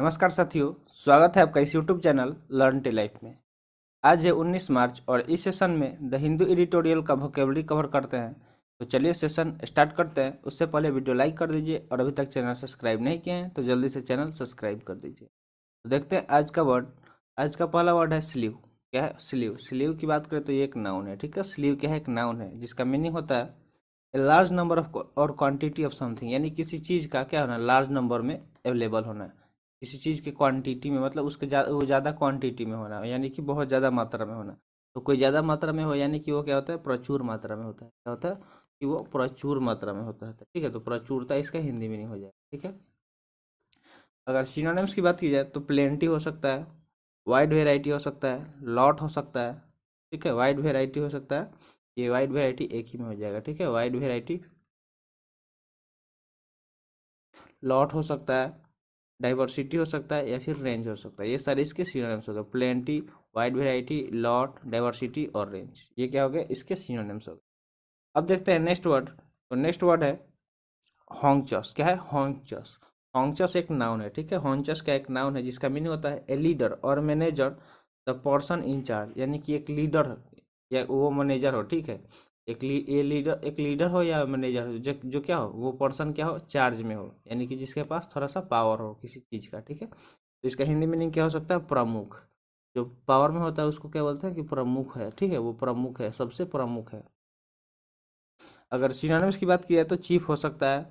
नमस्कार साथियों स्वागत है आपका इस YouTube channel learn T life में आज है 19 मार्च और इस सेशन में द हिंदू एडिटोरियल का वोकेबलरी कवर करते हैं तो चलिए सेशन स्टार्ट करते हैं उससे पहले वीडियो लाइक कर दीजिए और अभी तक चैनल सब्सक्राइब नहीं किए हैं तो जल्दी से चैनल सब्सक्राइब कर दीजिए तो देखते हैं आज का वर्ड आज का पहला वर्ड है स्लीव क्या है स्लीव स्लीव की बात करें तो ये एक नाउन है ठीक है स्लीव क्या है एक नाउन है जिसका मीनिंग होता है ए लार्ज नंबर ऑफ और क्वांटिटी ऑफ समथिंग यानी किसी चीज़ का क्या होना लार्ज नंबर में अवेलेबल होना है किसी चीज़ के क्वांटिटी में मतलब उसके जा, वो ज़्यादा क्वांटिटी में होना यानी कि बहुत ज़्यादा मात्रा में होना तो कोई ज़्यादा मात्रा में हो यानी कि वो क्या होता है प्रचुर मात्रा में होता है क्या होता है कि वो प्रचुर मात्रा में होता है तो ठीक है तो प्रचुरता इसका हिंदी में नहीं हो जाए ठीक है अगर सिनोनिम्स की बात की जाए तो प्लेंटी हो सकता है वाइड वेराइटी हो सकता है लॉट हो सकता है ठीक है वाइड वेराइटी हो सकता है ये वाइड वेराइटी एक ही में हो जाएगा ठीक है वाइड वेराइटी लॉट हो सकता है डाइवर्सिटी हो सकता है या फिर रेंज हो सकता है ये सारे इसके सीनोनेम्स हो गए plenty wide variety lot diversity और रेंज ये क्या हो गया इसके सीनोनेम्स हो गए अब देखते हैं नेक्स्ट वर्ड तो नेक्स्ट वर्ड है हॉन्गचस क्या है हॉन्गचस हॉन्गचस एक नाउन है ठीक है हॉन्चस का एक नाउन है जिसका मीनिंग होता है ए लीडर और manager the person in charge यानी कि एक लीडर या वो मैनेजर हो ठीक है एक ली, ए लीडर एक लीडर हो या मैनेजर हो जो जो क्या हो वो पर्सन क्या हो चार्ज में हो यानी कि जिसके पास थोड़ा सा पावर हो किसी चीज़ का ठीक है तो इसका हिंदी मीनिंग क्या हो सकता है प्रमुख जो पावर में होता है उसको क्या बोलते हैं कि प्रमुख है ठीक है वो प्रमुख है सबसे प्रमुख है अगर सीनानिम्स की बात की जाए तो चीफ हो सकता है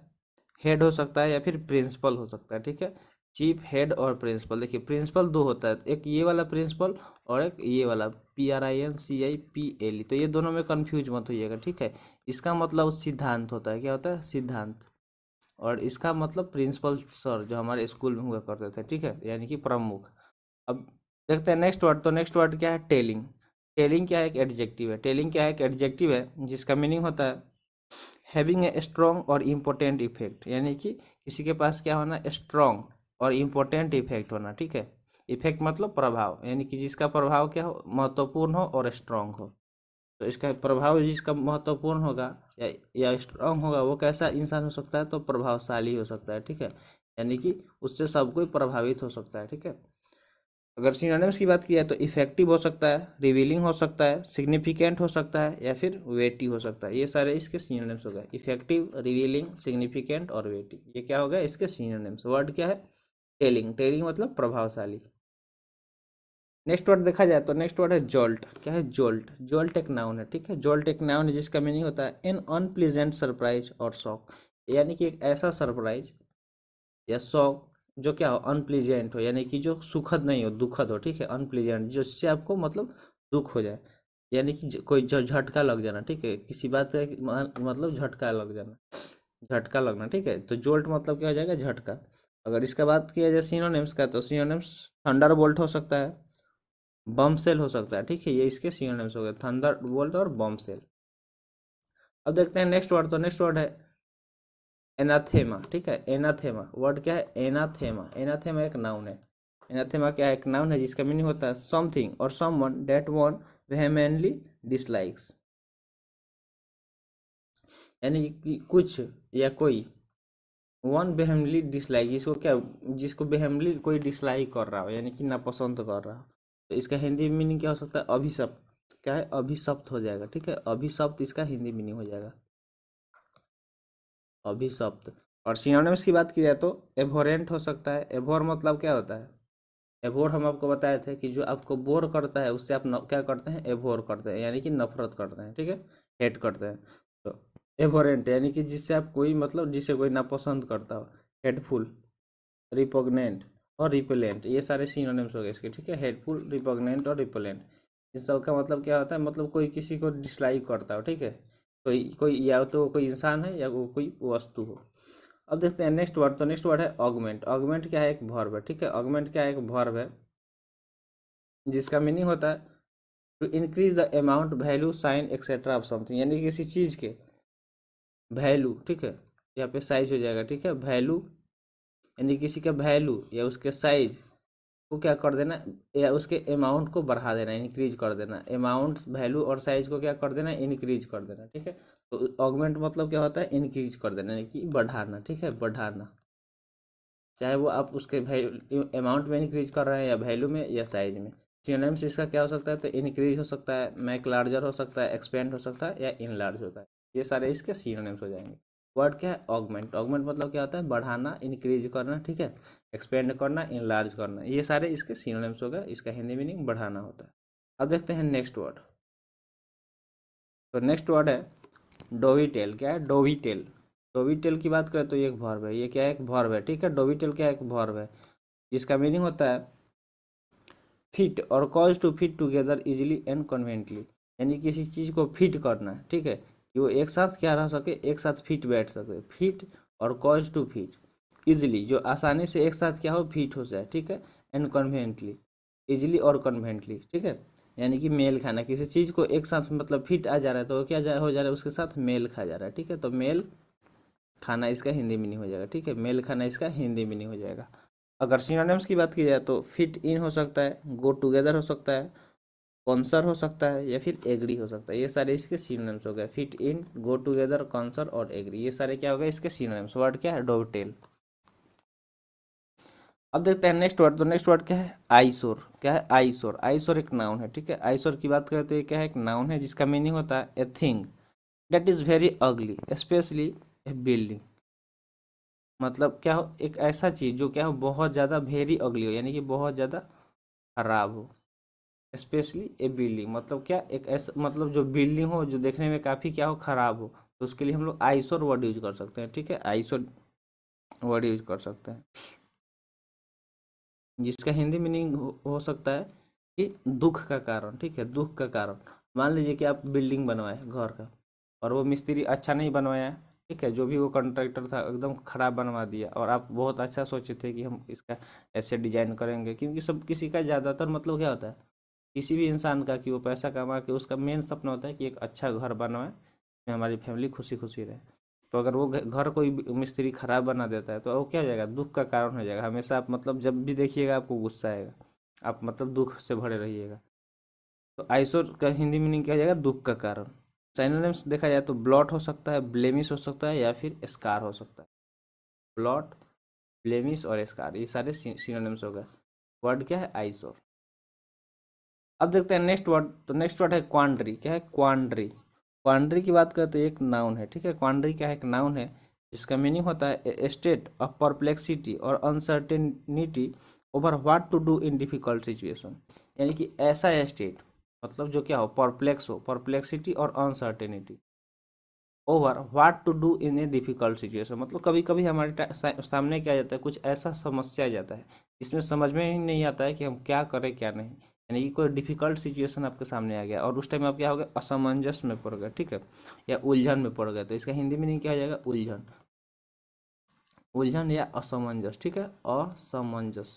हेड हो सकता है या फिर प्रिंसिपल हो सकता है ठीक है चीफ हेड और प्रिंसिपल देखिए प्रिंसिपल दो होता है एक ये वाला प्रिंसिपल और एक ये वाला P R I N C I P L E तो ये दोनों में कन्फ्यूज मत होइएगा ठीक है इसका मतलब सिद्धांत होता है क्या होता है सिद्धांत और इसका मतलब प्रिंसिपल सर जो हमारे स्कूल में हुआ करते थे ठीक है यानी कि प्रमुख अब देखते हैं नेक्स्ट वर्ड तो नेक्स्ट वर्ड क्या है टेलिंग टेलिंग क्या है एक एडजेक्टिव है टेलिंग क्या है एक एडजेक्टिव है जिसका मीनिंग होता है हैविंग ए स्ट्रॉन्ग और इम्पोर्टेंट इफेक्ट यानी कि किसी के पास क्या होना स्ट्रॉन्ग और इम्पोर्टेंट इफेक्ट होना ठीक है इफेक्ट मतलब प्रभाव यानी कि जिसका प्रभाव क्या हो महत्वपूर्ण हो और स्ट्रांग हो तो इसका प्रभाव जिसका महत्वपूर्ण होगा या या स्ट्रांग होगा वो कैसा इंसान हो सकता है तो प्रभावशाली हो सकता है ठीक है यानी कि उससे सब कोई प्रभावित हो सकता है ठीक है अगर सिनोनिम्स की बात की जाए तो इफेक्टिव हो सकता है रिवीलिंग हो सकता है सिग्निफिकेंट हो सकता है या फिर वेटी हो सकता है ये सारे इसके सिनोनिम्स हो गए इफेक्टिव रिवीलिंग सिग्निफिकेंट और वेटी ये क्या हो गया इसके सीनानिम्स वर्ड क्या है टेलिंग टेलिंग मतलब प्रभावशाली नेक्स्ट वर्ड देखा जाए तो नेक्स्ट वर्ड है जोल्ट क्या है जोल्ट जोल्ट एक नाउन है ठीक है जोल्ट एक नाउन है जिसका मीनिंग होता है एन अनप्लीजेंट सरप्राइज और शौक यानी कि एक ऐसा सरप्राइज या शॉक जो क्या हो अनप्लीजेंट हो यानी कि जो सुखद नहीं हो दुखद हो ठीक है अनप्लीजेंट जिससे आपको मतलब दुख हो जाए यानी कि कोई झटका लग जाना ठीक है किसी बात का मतलब झटका लग जाना झटका लगना ठीक है तो जोल्ट मतलब क्या हो जाएगा झटका अगर इसका बात किया जाए सीनोनेम्स का तो सीनोनेम्स थंडर बोल्ट हो सकता है बम सेल हो सकता है ठीक है ये इसके सीनोनेम्स हो गए थंडर बोल्ट और बम सेल अब देखते हैं नेक्स्ट वर्ड तो नेक्स्ट वर्ड है एनाथेमा ठीक है एनाथेमा वर्ड क्या है एनाथेमा एनाथेमा एक नाउन है एनाथेमा क्या है एक नाउन है जिसका मीनिंग होता है समथिंग और someone that one vehemently dislikes यानी कि कुछ या कोई वन बेहमली डिसलाइक जिसको क्या जिसको बेहमली कोई डिसलाइक कर रहा हो यानी कि नापसंद कर रहा हो तो इसका हिंदी मीनिंग क्या हो सकता है अभिशप्त क्या है अभिशप्त हो जाएगा ठीक है अभिशप्त इसका हिंदी मीनिंग हो जाएगा अभिशप्त और सिनोनिम्स की बात की जाए तो एभोरेंट हो सकता है एभोर मतलब क्या होता है एभोर हम आपको बताए थे कि जो आपको बोर करता है उससे आप क्या करते हैं एभोर करते हैं यानी कि नफरत करते हैं ठीक है हेट करते हैं एवरेंट यानी कि जिससे आप कोई मतलब जिसे कोई नापसंद करता हो हेडफुल रिपोगनेंट और रिपेलेंट ये सारे सीनोनिम्स हो गए इसके ठीक है हेडफुल रिपोगनेंट और रिपेलेंट इन सब का मतलब क्या होता है मतलब कोई किसी को डिसलाइक करता हो ठीक है कोई कोई या तो कोई इंसान है या वो कोई वस्तु हो अब देखते हैं नेक्स्ट वर्ड तो नेक्स्ट वर्ड है ऑगमेंट ऑगमेंट क्या है एक भर्व है ठीक है ऑगमेंट क्या है एक भर्व है जिसका मीनिंग होता है to increase the amount value size etcetera of something यानी किसी चीज़ के वैल्यू ठीक है यहाँ पे साइज हो जाएगा ठीक है वैल्यू यानी किसी का वैल्यू या उसके साइज को क्या कर देना या उसके अमाउंट को बढ़ा देना इंक्रीज कर देना अमाउंट वैल्यू और साइज को क्या कर देना इंक्रीज कर देना ठीक है तो ऑगमेंट मतलब क्या होता है इंक्रीज कर देना यानी कि बढ़ाना ठीक है बढ़ाना चाहे वो आप उसके अमाउंट में इंक्रीज कर रहे हैं या वैल्यू में या साइज में से इसका क्या हो सकता है तो इंक्रीज हो सकता है मैक लार्जर हो सकता है एक्सपेंड हो सकता है या इन लार्ज होता है ये सारे इसके सीनोनिम्स हो जाएंगे वर्ड क्या है ऑगमेंट ऑगमेंट मतलब क्या होता है बढ़ाना इंक्रीज करना ठीक है एक्सपेंड करना इनलार्ज करना ये सारे इसके सीनोनिम्स हो गए इसका हिंदी मीनिंग बढ़ाना होता है अब देखते हैं नेक्स्ट वर्ड तो नेक्स्ट वर्ड है डोवी टेल क्या है डोवी टेल डोवी टेल की बात करें तो ये एक भर्व है ये क्या है एक भर्व है ठीक है डोवी टेल क्या है एक भर्व है जिसका मीनिंग होता है फिट और cause to fit together easily and conveniently यानी किसी चीज़ को फिट करना ठीक है वो एक साथ क्या रह सके एक साथ फिट बैठ सके फिट और कॉज टू फिट इजिली जो आसानी से एक साथ क्या हो फिट हो जाए ठीक है एंड कन्वेंटली इजिली और कन्वेंटली ठीक है यानी कि मेल खाना किसी चीज़ को एक साथ मतलब फिट आ जा रहा है तो वो क्या जा, हो जा रहा है उसके साथ मेल खा जा रहा है ठीक है तो मेल खाना इसका हिंदी में नहीं हो जाएगा ठीक है मेल खाना इसका हिंदी में नहीं हो जाएगा अगर सिनोनिम्स की बात की जाए तो फिट इन हो सकता है गो टुगेदर हो सकता है कॉन्सर हो सकता है या फिर एग्री हो सकता है ये सारे इसके सीनम्स हो गए फिट इन गो टुगेदर कॉन्सर और एग्री ये सारे क्या हो गए इसके सीनम्स वर्ड क्या है डोवटेल अब देखते हैं नेक्स्ट वर्ड तो नेक्स्ट वर्ड क्या है आईसोर क्या है आईसोर आईसोर एक नाउन है ठीक है आईसोर की बात करें तो ये क्या है एक नाउन है जिसका मीनिंग होता है a thing that is very ugly especially a building मतलब क्या हो एक ऐसा चीज़ जो क्या हो बहुत ज़्यादा वेरी अगली हो यानी कि बहुत ज़्यादा खराब हो स्पेशली ए बिल्डिंग मतलब क्या एक ऐसा मतलब जो बिल्डिंग हो जो देखने में काफ़ी क्या हो ख़राब हो तो उसके लिए हम लोग आइसोर वर्ड यूज कर सकते हैं ठीक है आइसोर वर्ड यूज कर सकते हैं जिसका हिंदी मीनिंग हो, हो सकता है कि दुख का कारण ठीक है दुख का कारण मान लीजिए कि आप बिल्डिंग बनवाए घर का और वो मिस्त्री अच्छा नहीं बनवाया ठीक है जो भी वो कॉन्ट्रैक्टर था एकदम ख़राब बनवा दिया और आप बहुत अच्छा सोचे थे कि हम इसका ऐसे डिजाइन करेंगे क्योंकि सब किसी का ज़्यादातर मतलब क्या होता है किसी भी इंसान का कि वो पैसा कमा के उसका मेन सपना होता है कि एक अच्छा घर बनवाए जिसमें हमारी फैमिली खुशी खुशी रहे तो अगर वो घर कोई मिस्त्री खराब बना देता है तो वो क्या हो जाएगा दुख का कारण हो जाएगा हमेशा आप मतलब जब भी देखिएगा आपको गुस्सा आएगा आप मतलब दुख से भरे रहिएगा तो आइसोर का हिंदी मीनिंग क्या हो जाएगा दुख का कारण साइनोनिम्स देखा जाए तो ब्लॉट हो सकता है ब्लेमिश हो सकता है या फिर स्कार हो सकता है ब्लॉट ब्लेमिश और स्कार ये सारे सिनोनिम्स हो गए वर्ड क्या है आइसोर अब देखते हैं नेक्स्ट वर्ड तो नेक्स्ट वर्ड है क्वांड्री क्या है क्वांड्री क्वांड्री की बात करें तो एक नाउन है ठीक है क्वांड्री क्या है एक नाउन है जिसका मीनिंग होता है स्टेट ऑफ परप्लेक्सिटी और uncertainty over what to do in difficult situation यानी कि ऐसा स्टेट मतलब जो क्या हो परप्लेक्स हो परप्लेक्सिटी और uncertainty over what to do in a difficult situation मतलब कभी कभी हमारे सामने क्या जाता है कुछ ऐसा समस्या आ जाता है जिसमें समझ में ही नहीं आता है कि हम क्या करें क्या नहीं यानी कि कोई डिफिकल्ट सिचुएशन आपके सामने आ गया और उस टाइम आप क्या हो गया असमंजस में पड़ गए ठीक है या उलझन में पड़ गए तो इसका हिंदी मीनिंग क्या हो जाएगा उलझन उलझन या असमंजस ठीक है असमंजस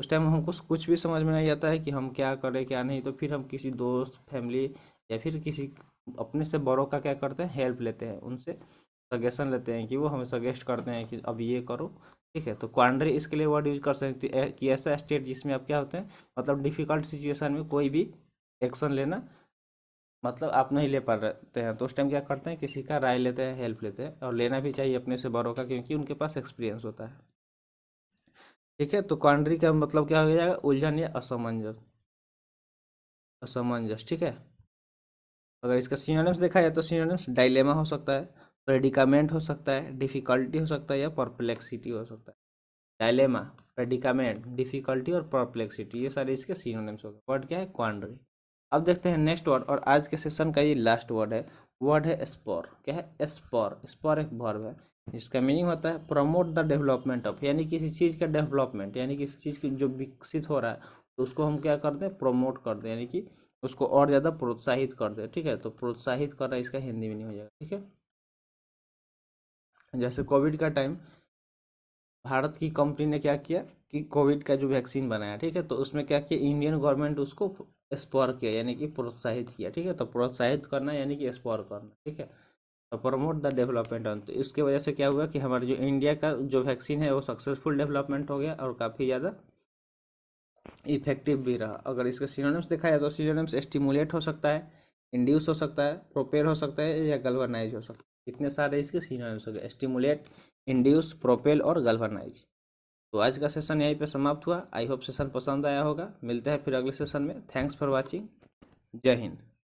उस टाइम हमको कुछ भी समझ में नहीं आता है कि हम क्या करें क्या नहीं तो फिर हम किसी दोस्त फैमिली या फिर किसी अपने से बड़ों का क्या करते हैं हेल्प लेते हैं उनसे सजेशन लेते हैं कि वो हमें सजेस्ट करते हैं कि अब ये करो ठीक है तो क्वांड्री इसके लिए वर्ड यूज कर सकते हैं कि ऐसा स्टेट जिसमें आप क्या होते हैं मतलब डिफ़िकल्ट सिचुएशन में कोई भी एक्शन लेना मतलब आप नहीं ले पा रहे हैं तो उस टाइम क्या करते हैं किसी का राय लेते हैं हेल्प लेते हैं और लेना भी चाहिए अपने से बड़ों का क्योंकि उनके पास एक्सपीरियंस होता है ठीक है तो क्वांड्री का मतलब क्या हो जाएगा उलझन या असमंजस असमंजस ठीक है अगर इसका सीनोनिम्स देखा जाए तो सीनोनिम्स डाइलेमा हो सकता है प्रेडिकामेंट हो सकता है डिफ़िकल्टी हो सकता है या परप्लेक्सिटी हो सकता है डायलेमा प्रेडिकामेंट डिफ़िकल्टी और परप्लेक्सिटी ये सारे इसके सीनोनिम्स हो गए वर्ड क्या है क्वान्ड्री अब देखते हैं नेक्स्ट वर्ड और आज के सेशन का ये लास्ट वर्ड है वर्ड है स्पोर क्या है स्पोर स्पॉर एक वर्ब है जिसका मीनिंग होता है प्रमोट द डेवलपमेंट ऑफ यानी किसी चीज़ का डेवलपमेंट यानी किसी चीज़ की जो विकसित हो रहा है तो उसको हम क्या करते हैं प्रमोट कर दें यानी कि उसको और ज़्यादा प्रोत्साहित कर दें ठीक है तो प्रोत्साहित करना इसका हिंदी मीनिंग हो जाएगा ठीक है जैसे कोविड का टाइम भारत की कंपनी ने क्या किया कि कोविड का जो वैक्सीन बनाया ठीक है तो उसमें क्या किया इंडियन गवर्नमेंट उसको स्पॉर किया यानी कि प्रोत्साहित किया ठीक है तो प्रोत्साहित करना यानी कि स्पॉर करना ठीक है तो प्रमोट द डेवलपमेंट ऑन तो इसके वजह से क्या हुआ कि हमारे जो इंडिया का जो वैक्सीन है वो सक्सेसफुल डेवलपमेंट हो गया और काफ़ी ज़्यादा इफेक्टिव भी रहा अगर इसके सीनोनिम्स देखा जाए तो सीनोनिम्स स्टिमुलेट हो सकता है इंड्यूस हो सकता है प्रोपेयर हो सकता है या गल्वनाइज हो सकता है कितने सारे इसके सीन हो गए स्टिमुलेट इंड्यूस प्रोपेल और गल्वानाइज तो आज का सेशन यहीं पे समाप्त हुआ आई होप सेशन पसंद आया होगा मिलते हैं फिर अगले सेशन में थैंक्स फॉर वाचिंग जय हिंद